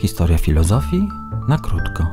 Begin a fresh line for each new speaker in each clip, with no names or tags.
Historia filozofii na krótko.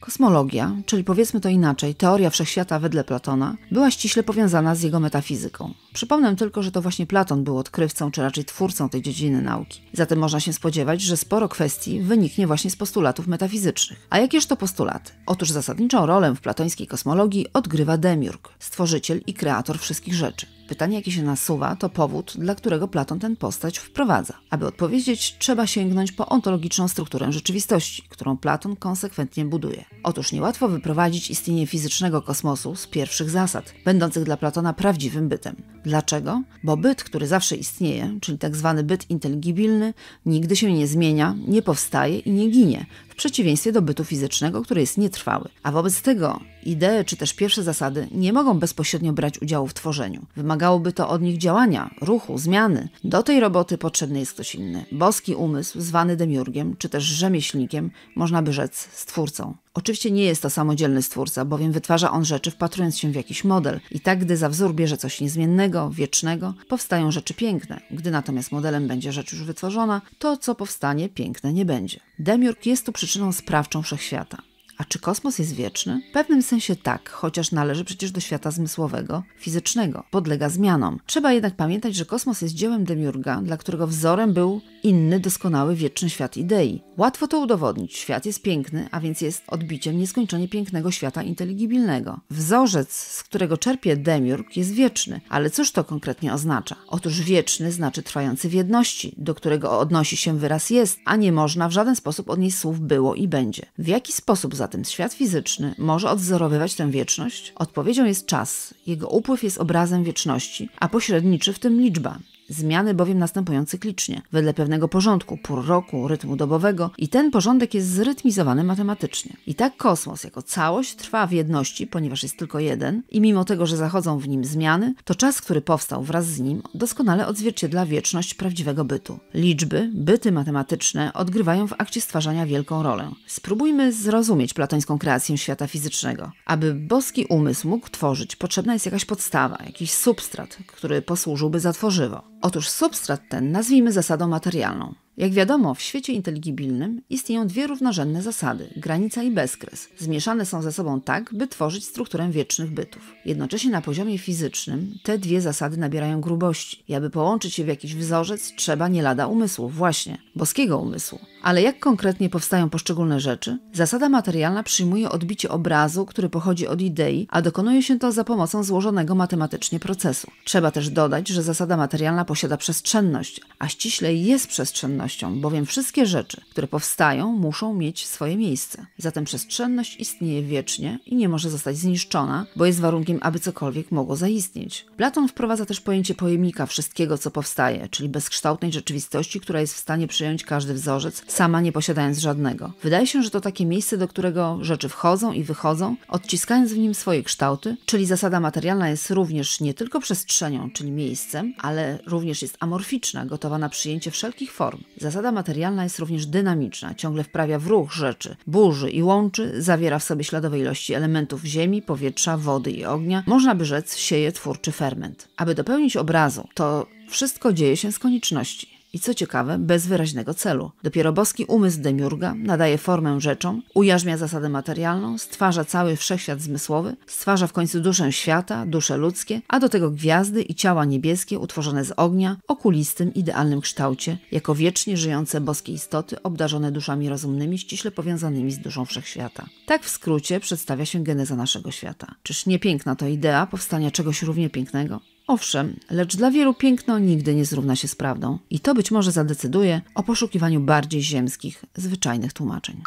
Kosmologia, czyli powiedzmy to inaczej, teoria wszechświata wedle Platona, była ściśle powiązana z jego metafizyką. Przypomnę tylko, że to właśnie Platon był odkrywcą, czy raczej twórcą tej dziedziny nauki. Zatem można się spodziewać, że sporo kwestii wyniknie właśnie z postulatów metafizycznych. A jakież to postulaty? Otóż zasadniczą rolę w platońskiej kosmologii odgrywa Demiurg, stworzyciel i kreator wszystkich rzeczy. Pytanie, jakie się nasuwa, to powód, dla którego Platon tę postać wprowadza. Aby odpowiedzieć, trzeba sięgnąć po ontologiczną strukturę rzeczywistości, którą Platon konsekwentnie buduje. Otóż niełatwo wyprowadzić istnienie fizycznego kosmosu z pierwszych zasad, będących dla Platona prawdziwym bytem. Dlaczego? Bo byt, który zawsze istnieje, czyli tzw. Tak byt inteligibilny, nigdy się nie zmienia, nie powstaje i nie ginie przeciwieństwie do bytu fizycznego, który jest nietrwały. A wobec tego idee czy też pierwsze zasady nie mogą bezpośrednio brać udziału w tworzeniu. Wymagałoby to od nich działania, ruchu, zmiany. Do tej roboty potrzebny jest ktoś inny. Boski umysł, zwany demiurgiem czy też rzemieślnikiem, można by rzec stwórcą. Oczywiście nie jest to samodzielny stwórca, bowiem wytwarza on rzeczy wpatrując się w jakiś model. I tak, gdy za wzór bierze coś niezmiennego, wiecznego, powstają rzeczy piękne. Gdy natomiast modelem będzie rzecz już wytworzona, to co powstanie piękne nie będzie. Demiurg jest tu przyczyną sprawczą wszechświata. A czy kosmos jest wieczny? W pewnym sensie tak, chociaż należy przecież do świata zmysłowego, fizycznego, podlega zmianom. Trzeba jednak pamiętać, że kosmos jest dziełem Demiurga, dla którego wzorem był inny, doskonały, wieczny świat idei. Łatwo to udowodnić. Świat jest piękny, a więc jest odbiciem nieskończenie pięknego świata inteligibilnego. Wzorzec, z którego czerpie Demiurg, jest wieczny. Ale cóż to konkretnie oznacza? Otóż wieczny znaczy trwający w jedności, do którego odnosi się wyraz jest, a nie można w żaden sposób odnieść słów było i będzie. W jaki sposób zatem świat fizyczny może odzorowywać tę wieczność? Odpowiedzią jest czas. Jego upływ jest obrazem wieczności, a pośredniczy w tym liczba, zmiany bowiem następują cyklicznie, wedle pewnego porządku, pór roku, rytmu dobowego i ten porządek jest zrytmizowany matematycznie. I tak kosmos jako całość trwa w jedności, ponieważ jest tylko jeden i mimo tego, że zachodzą w nim zmiany, to czas, który powstał wraz z nim doskonale odzwierciedla wieczność prawdziwego bytu. Liczby, byty matematyczne odgrywają w akcie stwarzania wielką rolę. Spróbujmy zrozumieć platońską kreację świata fizycznego. Aby boski umysł mógł tworzyć, potrzebna jest jakaś podstawa, jakiś substrat, który posłużyłby za tworzywo. Otóż substrat ten nazwijmy zasadą materialną. Jak wiadomo, w świecie inteligibilnym istnieją dwie równorzędne zasady granica i bezkres. Zmieszane są ze sobą tak, by tworzyć strukturę wiecznych bytów. Jednocześnie na poziomie fizycznym te dwie zasady nabierają grubości. I aby połączyć je w jakiś wzorzec, trzeba nie lada umysłu, właśnie boskiego umysłu. Ale jak konkretnie powstają poszczególne rzeczy? Zasada materialna przyjmuje odbicie obrazu, który pochodzi od idei, a dokonuje się to za pomocą złożonego matematycznie procesu. Trzeba też dodać, że zasada materialna posiada przestrzenność, a ściślej jest przestrzennością, bowiem wszystkie rzeczy, które powstają, muszą mieć swoje miejsce. Zatem przestrzenność istnieje wiecznie i nie może zostać zniszczona, bo jest warunkiem, aby cokolwiek mogło zaistnieć. Platon wprowadza też pojęcie pojemnika wszystkiego, co powstaje, czyli bezkształtnej rzeczywistości, która jest w stanie przyjąć każdy wzorzec, sama nie posiadając żadnego. Wydaje się, że to takie miejsce, do którego rzeczy wchodzą i wychodzą, odciskając w nim swoje kształty, czyli zasada materialna jest również nie tylko przestrzenią, czyli miejscem, ale również jest amorficzna, gotowa na przyjęcie wszelkich form. Zasada materialna jest również dynamiczna, ciągle wprawia w ruch rzeczy, burzy i łączy, zawiera w sobie śladowe ilości elementów ziemi, powietrza, wody i ognia. Można by rzec, sieje twórczy ferment. Aby dopełnić obrazu, to wszystko dzieje się z konieczności i co ciekawe, bez wyraźnego celu. Dopiero boski umysł Demiurga nadaje formę rzeczom, ujarzmia zasadę materialną, stwarza cały wszechświat zmysłowy, stwarza w końcu duszę świata, dusze ludzkie, a do tego gwiazdy i ciała niebieskie utworzone z ognia okulistym, idealnym kształcie, jako wiecznie żyjące boskie istoty obdarzone duszami rozumnymi, ściśle powiązanymi z duszą wszechświata. Tak w skrócie przedstawia się geneza naszego świata. Czyż nie piękna to idea powstania czegoś równie pięknego? Owszem, lecz dla wielu piękno nigdy nie zrówna się z prawdą i to być może zadecyduje o poszukiwaniu bardziej ziemskich, zwyczajnych tłumaczeń.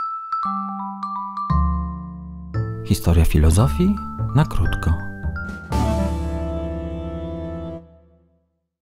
Historia filozofii na krótko.